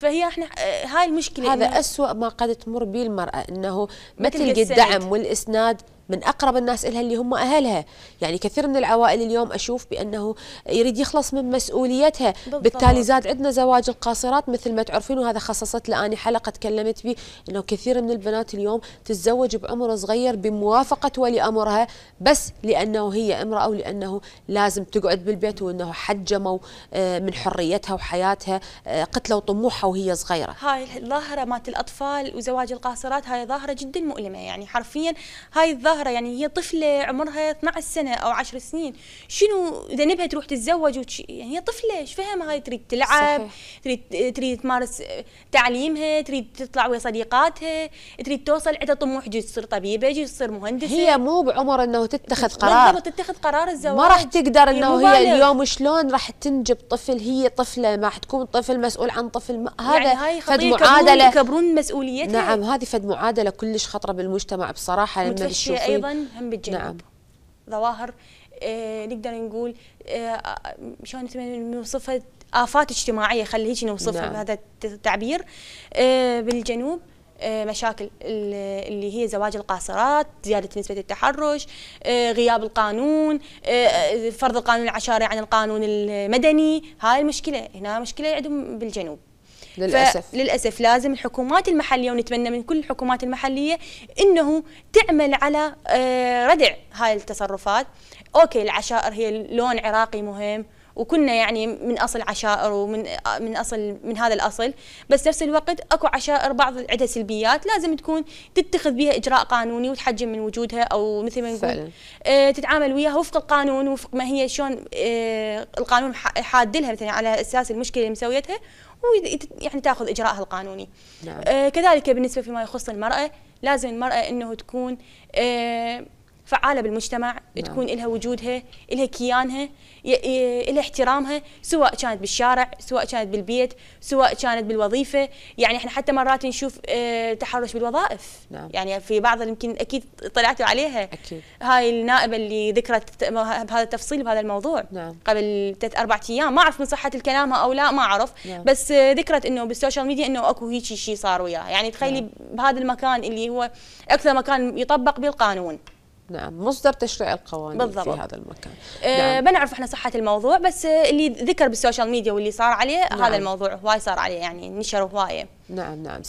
فهي احنا آه، هاي المشكله هذا أسوأ ما قد تمر به المراه انه ما تلقى الدعم والاسناد من أقرب الناس إلها اللي هم أهلها يعني كثير من العوائل اليوم أشوف بأنه يريد يخلص من مسؤوليتها بالضبط. بالتالي زاد عندنا زواج القاصرات مثل ما تعرفين وهذا خصصت له حلقة تكلمت به أنه كثير من البنات اليوم تتزوج بعمر صغير بموافقة ولي أمرها بس لأنه هي امرأة أو لأنه لازم تقعد بالبيت وأنه حجموا آه، من حريتها وحياتها آه، قتلوا طموحها وهي صغيرة هاي الظاهرة مات الأطفال وزواج القاصرات هاي ظاهرة جدا مؤلمة يعني حرفيا هاي الظاهرة متظاهره يعني هي طفله عمرها 12 سنه او 10 سنين شنو اذا نبها تروح تتزوج وتش... يعني هي طفله ايش فهمها هاي تريد تلعب صحيح. تريد تريد تمارس تعليمها تريد تطلع ويا صديقاتها تريد توصل عندها طموح جي تصير طبيبه جي تصير مهندسه هي مو بعمر انه تتخذ قرار بالضبط تتخذ قرار الزواج ما راح تقدر انه هي, هي اليوم شلون راح تنجب طفل هي طفله ما راح تكون طفل مسؤول عن طفل ما هذا يعني هاي فد معادله يكبرون مسؤوليتها نعم هذه فد معادله كلش خطره بالمجتمع بصراحه لما نشوف ايضا هم بتجنب نعم. ظواهر آه، نقدر نقول آه، آه، شلون نوصفها افات اجتماعيه خلي هيك نوصفها نعم. بهذا التعبير بالجنوب مشاكل اللي هي زواج القاصرات زيادة نسبة التحرش غياب القانون فرض القانون العشاري عن القانون المدني هاي المشكلة هنا مشكلة عندهم بالجنوب للاسف للاسف لازم الحكومات المحليه ونتمنى من كل الحكومات المحليه انه تعمل على آه، ردع هاي التصرفات اوكي العشائر هي لون عراقي مهم وكنا يعني من اصل عشائر ومن من اصل من هذا الاصل بس نفس الوقت اكو عشائر بعض عندها سلبيات لازم تكون تتخذ بها اجراء قانوني وتحجم من وجودها او مثل ما نقول آه تتعامل وياها وفق القانون وفق ما هي شلون آه القانون لها مثلا على اساس المشكله اللي مسويتها ويعني تاخذ اجراءها القانوني نعم. آه كذلك بالنسبه فيما يخص المراه لازم المراه انه تكون آه فعاله بالمجتمع نعم. تكون لها وجودها لها كيانها لها احترامها سواء كانت بالشارع سواء كانت بالبيت سواء كانت بالوظيفه يعني احنا حتى مرات نشوف اه تحرش بالوظائف نعم. يعني في بعض يمكن اكيد طلعتوا عليها أكيد. هاي النائبه اللي ذكرت بهذا التفصيل بهذا الموضوع نعم. قبل ثلاث اربع ايام ما اعرف من صحه الكلام او لا ما اعرف نعم. بس آه، ذكرت انه بالسوشيال ميديا انه اكو هيك شيء صار وياها يعني تخيلي نعم. بهذا المكان اللي هو اكثر مكان يطبق بالقانون نعم مصدر تشريع القوانين بالضبط. في هذا المكان أه نعم. بنعرف احنا صحه الموضوع بس آه، اللي ذكر بالسوشيال ميديا واللي صار عليه نعم. هذا الموضوع هواي صار عليه يعني نشر هوايه نعم نعم